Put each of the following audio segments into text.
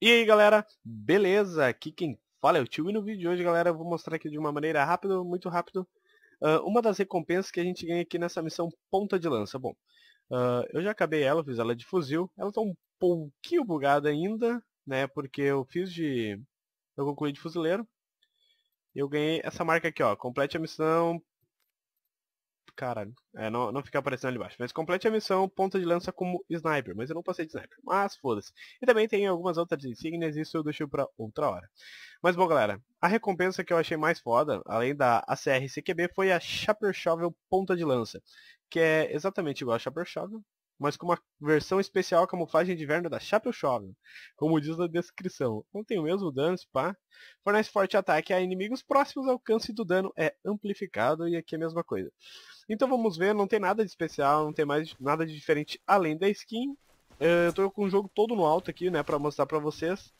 E aí galera, beleza? Aqui quem fala é o tio e no vídeo de hoje galera eu vou mostrar aqui de uma maneira rápida, muito rápido, uh, uma das recompensas que a gente ganha aqui nessa missão ponta de lança. Bom, uh, eu já acabei ela, fiz ela de fuzil, ela tá um pouquinho bugada ainda, né, porque eu fiz de... eu concluí de fuzileiro. Eu ganhei essa marca aqui ó, complete a missão caralho. É, não, não fica aparecendo ali embaixo. Mas complete a missão ponta de lança como sniper, mas eu não passei de sniper. Mas foda-se. E também tem algumas outras insígnias, isso eu deixo pra outra hora. Mas bom, galera, a recompensa que eu achei mais foda, além da ACR CQB, foi a Shaper Shovel Ponta de Lança. Que é exatamente igual a Shaper Shovel, mas com uma versão especial camuflagem de inverno da Chapéu Shovel, como diz na descrição. Não tem o mesmo dano, pá. Fornece forte ataque a inimigos próximos, alcance do dano é amplificado e aqui é a mesma coisa. Então vamos ver, não tem nada de especial, não tem mais nada de diferente além da skin. É, eu tô com o jogo todo no alto aqui, né, pra mostrar pra vocês.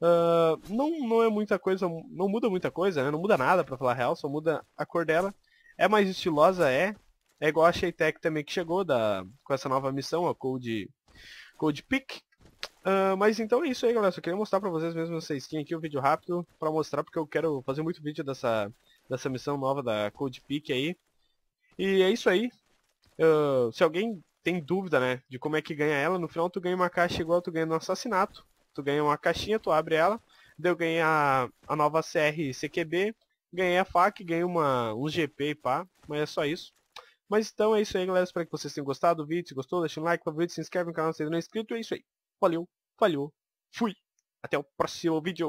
Uh, não, não é muita coisa, não muda muita coisa, né? Não muda nada, pra falar real, só muda a cor dela. É mais estilosa, é. É igual a Sheitec também que chegou da, com essa nova missão, a Code, Code Pick. Uh, mas então é isso aí, galera. Só queria mostrar pra vocês mesmo essa skin aqui, o um vídeo rápido, pra mostrar, porque eu quero fazer muito vídeo dessa, dessa missão nova da Code Pick aí. E é isso aí. Uh, se alguém tem dúvida, né, de como é que ganha ela, no final tu ganha uma caixa igual tu ganha no assassinato. Tu ganha uma caixinha, tu abre ela. Daí eu ganhei a, a nova CR CQB, ganhei a fac, ganhei uma, um GP e pá, mas é só isso. Mas então é isso aí, galera. Espero que vocês tenham gostado do vídeo. Se gostou, deixa um like, vídeo se inscreve no canal se ainda não é inscrito. É isso aí. Valeu, falhou, fui. Até o próximo vídeo.